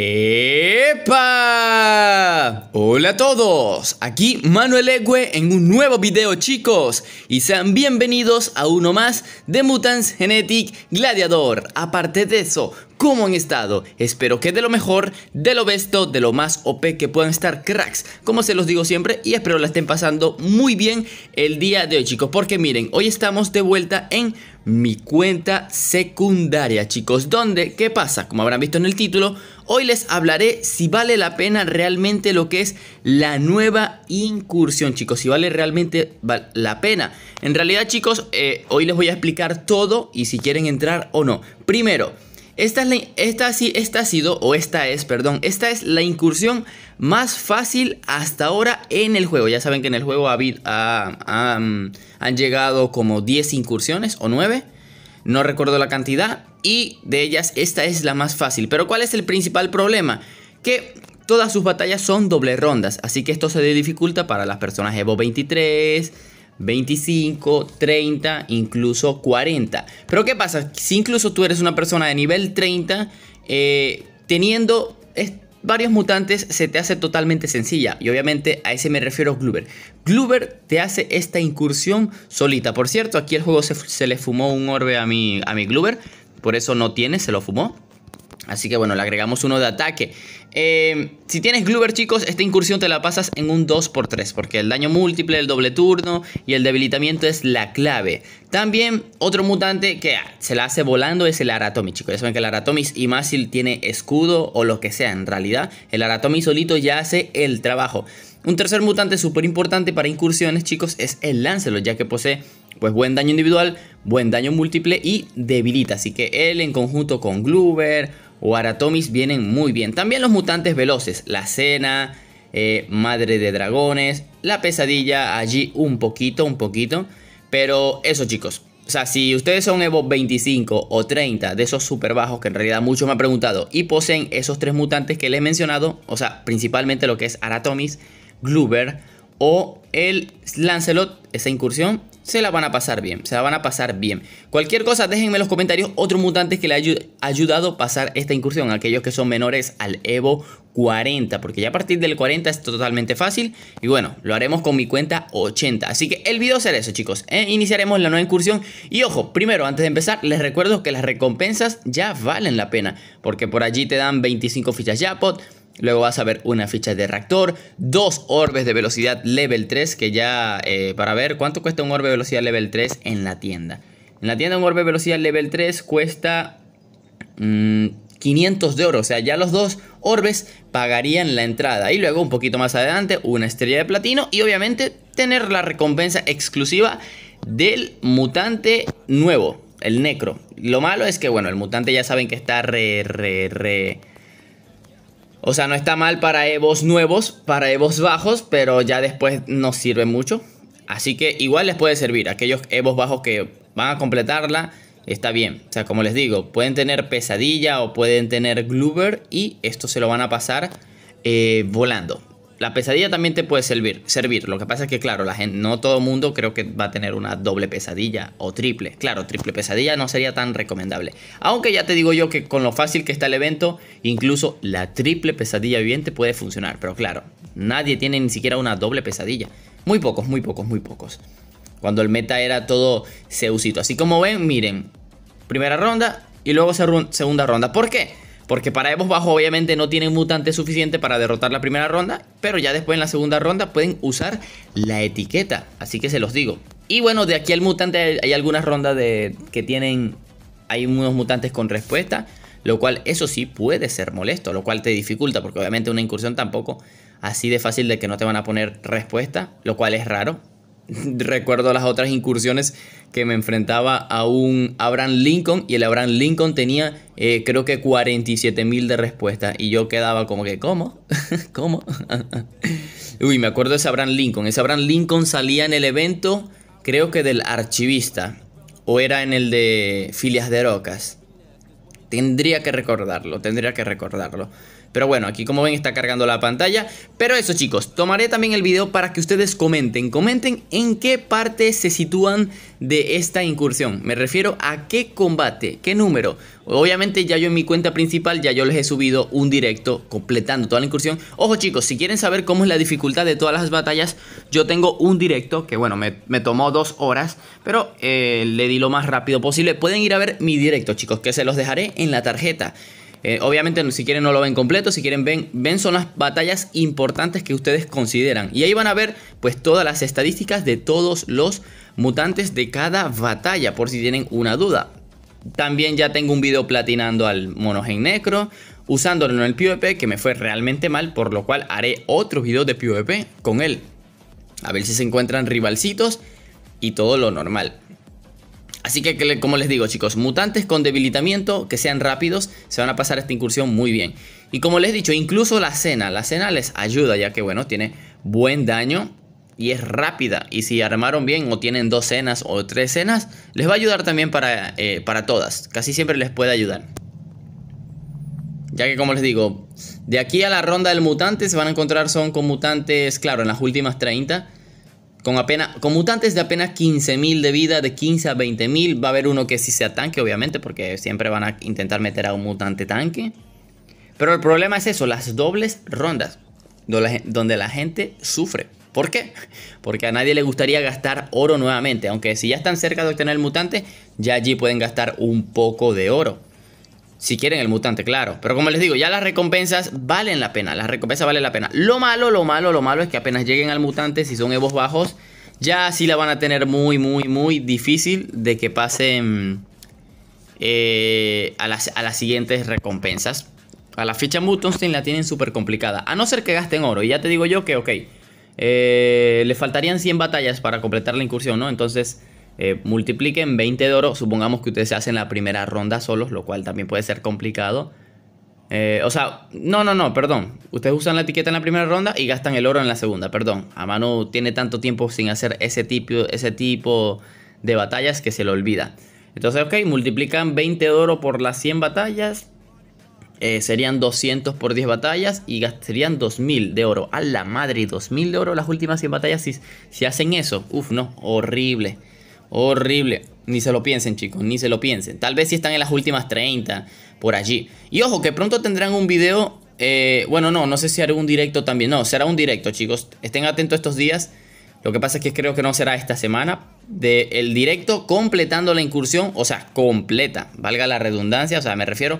¡Epa! Hola a todos, aquí Manuel Egue en un nuevo video chicos y sean bienvenidos a uno más de Mutants Genetic Gladiador. Aparte de eso, cómo han estado. Espero que de lo mejor, de lo besto, de lo más OP que puedan estar cracks, como se los digo siempre y espero la estén pasando muy bien el día de hoy chicos, porque miren, hoy estamos de vuelta en mi cuenta secundaria chicos, ¿Dónde? ¿qué pasa? Como habrán visto en el título, hoy les hablaré si vale la pena realmente lo que es la nueva incursión chicos, si vale realmente la pena. En realidad chicos, eh, hoy les voy a explicar todo y si quieren entrar o no. Primero, esta, es la, esta, ha sido, o esta es, perdón, esta es la incursión más fácil hasta ahora en el juego. Ya saben que en el juego ha, han llegado como 10 incursiones o 9. No recuerdo la cantidad. Y de ellas, esta es la más fácil. Pero ¿cuál es el principal problema? Que todas sus batallas son doble rondas. Así que esto se dificulta para las personas Evo 23, 25, 30, incluso 40. Pero ¿qué pasa? Si incluso tú eres una persona de nivel 30, eh, teniendo varios mutantes se te hace totalmente sencilla. Y obviamente a ese me refiero Gluber. Gluber te hace esta incursión solita. Por cierto, aquí el juego se, le fumó un orbe a mi, a mi Gluber. Por eso no tiene, se lo fumó. Así que bueno, le agregamos uno de ataque. Eh, si tienes Glover, chicos, esta incursión te la pasas en un 2x3. Porque el daño múltiple, el doble turno y el debilitamiento es la clave. También otro mutante que ah, se la hace volando es el Aratomi, chicos. Ya saben que el Aratomi, y más tiene escudo o lo que sea en realidad, el Aratomi solito ya hace el trabajo. Un tercer mutante súper importante para incursiones, chicos, es el Lancelot, ya que posee pues, buen daño individual, buen daño múltiple y debilita. Así que él en conjunto con Glover o Aratomis vienen muy bien. También los mutantes veloces, la cena, eh, madre de dragones, la pesadilla, allí un poquito, un poquito. Pero eso chicos, o sea, si ustedes son Evo 25 o 30 de esos super bajos que en realidad muchos me han preguntado y poseen esos tres mutantes que les he mencionado, o sea, principalmente lo que es Aratomis, Gloober o el Lancelot, esa incursión, se la van a pasar bien, se la van a pasar bien. Cualquier cosa, déjenme en los comentarios otros mutantes que le haya ayudado a pasar esta incursión, aquellos que son menores al Evo 40, porque ya a partir del 40 es totalmente fácil y bueno, lo haremos con mi cuenta 80. Así que el video será eso, chicos. ¿eh? iniciaremos la nueva incursión y ojo, primero, antes de empezar, les recuerdo que las recompensas ya valen la pena, porque por allí te dan 25 fichas jackpot, Luego vas a ver una ficha de reactor, dos orbes de velocidad level 3, que ya eh, para ver cuánto cuesta un orbe de velocidad level 3 en la tienda. En la tienda un orbe de velocidad level 3 cuesta 500 mm, de oro, o sea, ya los dos orbes pagarían la entrada. Y luego un poquito más adelante una estrella de platino y obviamente tener la recompensa exclusiva del mutante nuevo, el necro. Lo malo es que, bueno, el mutante ya saben que está re, re, re o sea, no está mal para Evos nuevos, para Evos bajos, pero ya después no sirve mucho. Así que igual les puede servir. Aquellos Evos bajos que van a completarla, está bien. O sea, como les digo, pueden tener pesadilla o pueden tener Gloober y esto se lo van a pasar eh, volando la pesadilla también te puede servir, servir. Lo que pasa es que, claro, la gente, no todo el mundo creo que va a tener una doble pesadilla o triple. Claro, triple pesadilla no sería tan recomendable. Aunque ya te digo yo que con lo fácil que está el evento, incluso la triple pesadilla viviente puede funcionar. Pero claro, nadie tiene ni siquiera una doble pesadilla. Muy pocos, muy pocos, muy pocos. Cuando el meta era todo Zeusito. Así como ven, miren. Primera ronda y luego segunda ronda. ¿Por qué? Porque para Evos Bajo obviamente no tienen mutante suficiente para derrotar la primera ronda, pero ya después en la segunda ronda pueden usar la etiqueta, así que se los digo. Y bueno, de aquí al mutante hay, hay algunas rondas de, que tienen, hay unos mutantes con respuesta, lo cual eso sí puede ser molesto, lo cual te dificulta, porque obviamente una incursión tampoco así de fácil de que no te van a poner respuesta, lo cual es raro, recuerdo las otras incursiones que me enfrentaba a un Abraham Lincoln y el Abraham Lincoln tenía eh, creo que 47 mil de respuestas y yo quedaba como que ¿cómo? ¿cómo? Uy, me acuerdo de ese Abraham Lincoln. Ese Abraham Lincoln salía en el evento creo que del archivista o era en el de Filias de Rocas. Tendría que recordarlo, tendría que recordarlo. Pero bueno, aquí como ven está cargando la pantalla. Pero eso chicos, tomaré también el video para que ustedes comenten. Comenten en qué parte se sitúan de esta incursión. Me refiero a qué combate, qué número. Obviamente ya yo en mi cuenta principal ya yo les he subido un directo completando toda la incursión. Ojo chicos, si quieren saber cómo es la dificultad de todas las batallas, yo tengo un directo que bueno, me, tomó dos horas, pero eh, le di lo más rápido posible. Pueden ir a ver mi directo chicos, que se los dejaré en la tarjeta. Eh, obviamente, si quieren, no lo ven completo. Si quieren, ven, ven son las batallas importantes que ustedes consideran. Y ahí van a ver, pues, todas las estadísticas de todos los mutantes de cada batalla, por si tienen una duda. También ya tengo un video platinando al mono gen necro, usándolo en el PvP, e que me fue realmente mal, por lo cual haré otro video de PvP e con él. A ver si se encuentran rivalcitos y todo lo normal. Así que, como les digo, chicos, mutantes con debilitamiento, que sean rápidos, se van a pasar esta incursión muy bien. Y como les he dicho, incluso la cena, la cena les ayuda, ya que, bueno, tiene buen daño y es rápida. Y si armaron bien o tienen dos cenas o tres cenas, les va a ayudar también para, eh, para todas. Casi siempre les puede ayudar. Ya que como les digo, de aquí a la ronda del mutante se van a encontrar son con mutantes, claro, en las últimas 30. Con, apenas, con mutantes de apenas 15.000 de vida, de 15 a 20.000. Va a haber uno que sí sea tanque, obviamente, porque siempre van a intentar meter a un mutante tanque. Pero el problema es eso, las dobles rondas, donde la gente sufre. ¿Por qué? Porque a nadie le gustaría gastar oro nuevamente, aunque si ya están cerca de obtener el mutante, ya allí pueden gastar un poco de oro. Si quieren el mutante, claro. Pero como les digo, ya las recompensas valen la pena. Las recompensas valen la pena. Lo malo, lo malo, lo malo es que apenas lleguen al mutante, si son evos bajos, ya sí la van a tener muy, muy, muy difícil de que pasen eh, a, las, a las siguientes recompensas. A la ficha Mutonstein la tienen súper complicada. A no ser que gasten oro. Y ya te digo yo que, ok, eh, le faltarían 100 batallas para completar la incursión, ¿no? Entonces, eh, multipliquen 20 de oro, supongamos que ustedes se hacen la primera ronda solos, lo cual también puede ser complicado. Eh, o sea, no, no, no, perdón. Ustedes usan la etiqueta en la primera ronda y gastan el oro en la segunda, perdón. A mano tiene tanto tiempo sin hacer ese tipo, ese tipo de batallas que se le olvida. Entonces, ok, multiplican 20 de oro por las 100 batallas. Eh, serían 200 por 10 batallas y gastarían 2000 de oro. A la madre, 2000 de oro las últimas 100 batallas si, si hacen eso. Uf, no, horrible. Horrible. Ni se lo piensen, chicos, ni se lo piensen. Tal vez si están en las últimas 30, por allí. Y ojo, que pronto tendrán un video. Eh, bueno, no, no sé si haré un directo también. No, será un directo, chicos. Estén atentos estos días. Lo que pasa es que creo que no será esta semana. De el directo completando la incursión, o sea, completa, valga la redundancia, o sea, me refiero.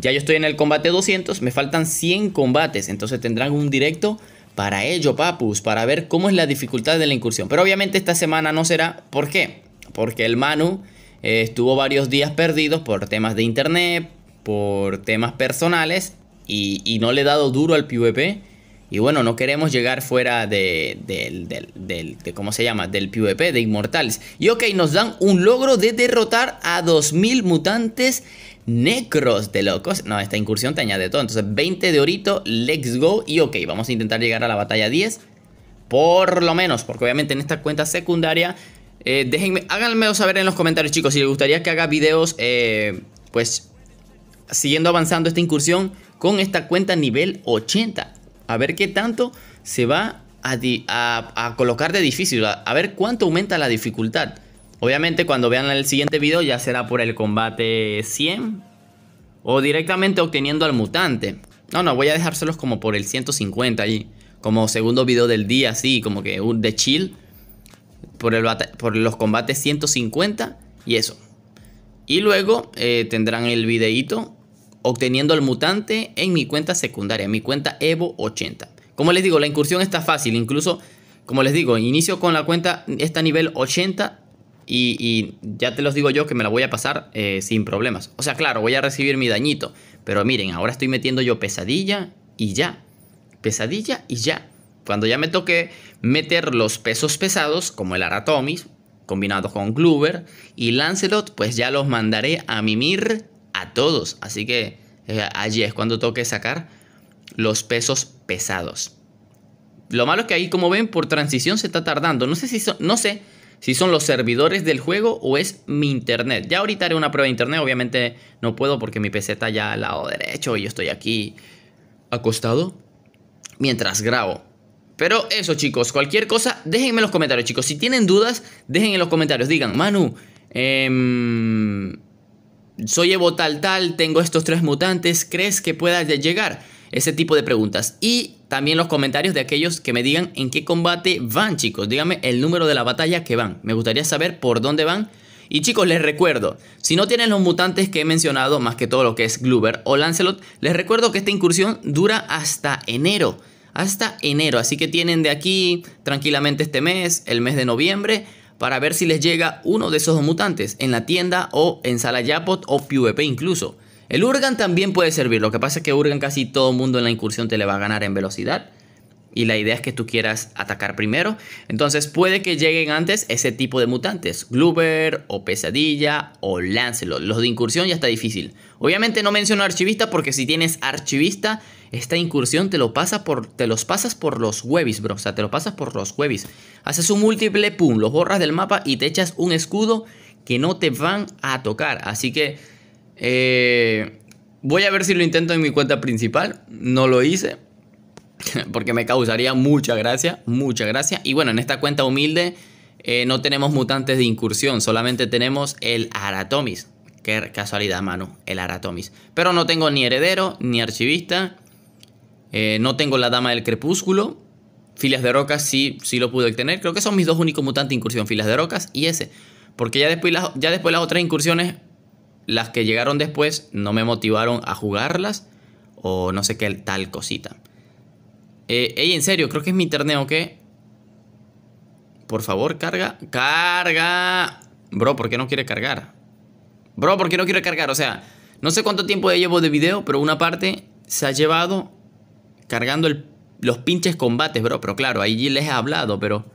Ya yo estoy en el combate 200, me faltan 100 combates, entonces tendrán un directo para ello, papus, para ver cómo es la dificultad de la incursión. Pero obviamente esta semana no será. ¿Por qué? Porque el Manu eh, estuvo varios días perdidos por temas de internet, por temas personales, y, no le he dado duro al PvP. Y bueno, no queremos llegar fuera de, del, ¿cómo se llama? Del PvP, de Inmortales. Y ok, nos dan un logro de derrotar a 2000 mutantes Necros de locos. No, esta incursión te añade todo. Entonces, 20 de orito, let's go. Y ok, vamos a intentar llegar a la batalla 10. Por lo menos, porque obviamente en esta cuenta secundaria... Eh, déjenme, háganme saber en los comentarios, chicos, si les gustaría que haga videos, eh, pues, siguiendo avanzando esta incursión con esta cuenta nivel 80. A ver qué tanto se va a, colocar de difícil, a ver cuánto aumenta la dificultad. Obviamente cuando vean el siguiente video ya será por el combate 100 o directamente obteniendo al mutante. No, no, voy a dejárselos como por el 150 ahí, como segundo video del día, así, como que un de chill, por, el por los combates 150 y eso. Y luego eh, tendrán el videíto obteniendo al mutante en mi cuenta secundaria, mi cuenta Evo 80. Como les digo, la incursión está fácil, incluso, como les digo, inicio con la cuenta, Está nivel 80 y, ya te los digo yo que me la voy a pasar eh, sin problemas. O sea, claro, voy a recibir mi dañito. Pero miren, ahora estoy metiendo yo pesadilla y ya. Pesadilla y ya. Cuando ya me toque meter los pesos pesados, como el Aratomis, Combinado con glover y Lancelot, pues ya los mandaré a mimir a todos. Así que eh, allí es cuando toque sacar los pesos pesados. Lo malo es que ahí, como ven, por transición se está tardando. No sé si son, no sé si son los servidores del juego o es mi internet. Ya ahorita haré una prueba de internet, obviamente no puedo porque mi PC está ya al lado derecho y yo estoy aquí acostado mientras grabo. Pero eso chicos, cualquier cosa, déjenme en los comentarios chicos. Si tienen dudas, dejen en los comentarios. Digan, Manu, em, soy Evo tal tal, tengo estos tres mutantes, ¿crees que pueda llegar? Ese tipo de preguntas. Y también los comentarios de aquellos que me digan en qué combate van, chicos. dígame el número de la batalla que van. Me gustaría saber por dónde van. Y chicos, les recuerdo, si no tienen los mutantes que he mencionado, más que todo lo que es Glover o Lancelot, les recuerdo que esta incursión dura hasta enero. Hasta enero, así que tienen de aquí tranquilamente este mes, el mes de noviembre, para ver si les llega uno de esos mutantes en la tienda o en Sala Yapot o PvP incluso. El Urgan también puede servir. Lo que pasa es que Urgan casi todo mundo en la incursión te le va a ganar en velocidad. Y la idea es que tú quieras atacar primero. Entonces puede que lleguen antes ese tipo de mutantes. Gloober, o Pesadilla o Lancelot. Los de incursión ya está difícil. Obviamente no menciono archivista porque si tienes archivista, esta incursión te, lo por, te los pasas por los huevis, bro. O sea, te lo pasas por los huevis. Haces un múltiple, pum, los borras del mapa y te echas un escudo que no te van a tocar. Así que eh, voy a ver si lo intento en mi cuenta principal. No lo hice. Porque me causaría mucha gracia. Mucha gracia. Y bueno, en esta cuenta humilde eh, no tenemos mutantes de incursión. Solamente tenemos el Aratomis. Qué casualidad, mano. El Aratomis. Pero no tengo ni heredero, ni archivista. Eh, no tengo la Dama del Crepúsculo. Filas de Rocas sí, sí lo pude obtener. Creo que son mis dos únicos mutantes de incursión. Filas de Rocas y ese. Porque ya después, ya después las otras incursiones las que llegaron después no me motivaron a jugarlas o no sé qué tal cosita. Eh, ey, en serio, creo que es mi internet, qué Por favor, carga. ¡Carga! Bro, ¿por qué no quiere cargar? Bro, ¿por qué no quiere cargar? O sea, no sé cuánto tiempo llevo de video, pero una parte se ha llevado cargando los pinches combates, bro. Pero claro, ahí les he hablado, pero...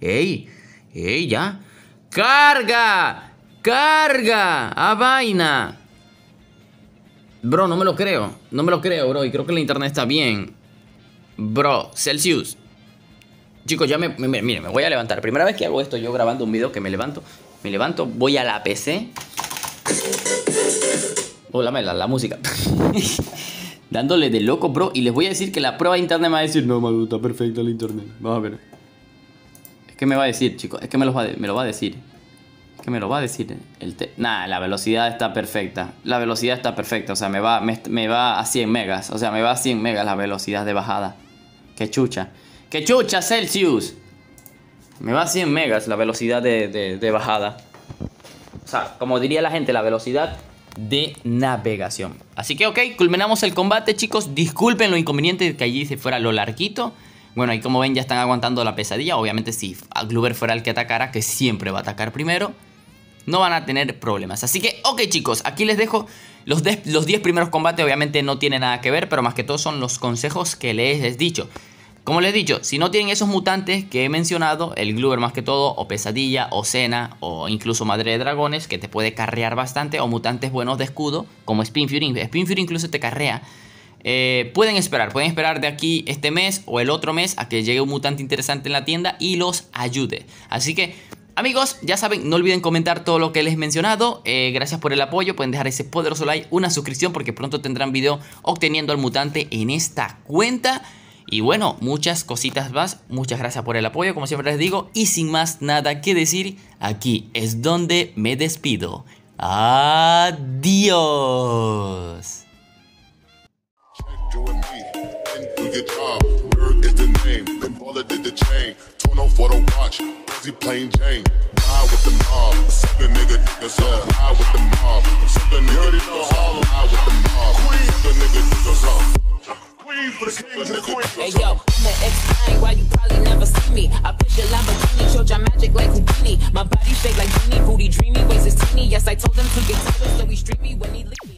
¡Ey! ¡Ey, ya! ¡Carga! Carga a vaina. Bro, no me lo creo. No me lo creo, bro. Y creo que la internet está bien. Bro, Celsius. Chicos, ya me, me, me voy a levantar. Primera vez que hago esto, yo grabando un video que me levanto. Me levanto, voy a la PC. Hola, oh, la, música. Dándole de loco, bro. Y les voy a decir que la prueba de internet me va a decir, no, maldito, está perfecta la internet. Vamos a ver. Es que me va a decir, chicos. Es que me me lo va a decir. ¿Qué me lo va a decir? El Nada, la velocidad está perfecta. La velocidad está perfecta. O sea, me va, me, va a 100 megas. O sea, me va a 100 megas la velocidad de bajada. ¡Qué chucha! ¡Qué chucha, Celsius! Me va a 100 megas la velocidad de, bajada. O sea, como diría la gente, la velocidad de navegación. Así que, ok, culminamos el combate, chicos. Disculpen lo inconveniente que allí se fuera lo larguito. Bueno, y como ven, ya están aguantando la pesadilla. Obviamente, si Gluber fuera el que atacara, que siempre va a atacar primero no van a tener problemas. Así que, ok chicos, aquí les dejo los 10 primeros combates, obviamente no tiene nada que ver, pero más que todo son los consejos que les he dicho. Como les he dicho, si no tienen esos mutantes que he mencionado, el glover más que todo, o Pesadilla, o Cena, o incluso Madre de Dragones, que te puede carrear bastante, o mutantes buenos de escudo, como Spinfury. Spinfury incluso te carrea, eh, pueden esperar, pueden esperar de aquí este mes o el otro mes a que llegue un mutante interesante en la tienda y los ayude. Así que Amigos, ya saben, no olviden comentar todo lo que les he mencionado. Eh, gracias por el apoyo. Pueden dejar ese poderoso like, una suscripción, porque pronto tendrán video obteniendo al mutante en esta cuenta. Y bueno, muchas cositas más. Muchas gracias por el apoyo, como siempre les digo. Y sin más nada que decir, aquí es donde me despido. Adiós. plain Jane. with the mob, suck nigga niggas up. with the mob, suck nigga niggas up. with the mob, suck nigga niggas up. Hey yo, I'm the x why you probably never see me? I push a Lamborghini, choke your magic like Houdini. My body shake like Genie, booty dreamy, waist is teeny. Yes, I told him to get tighter, so he streamy when he leave.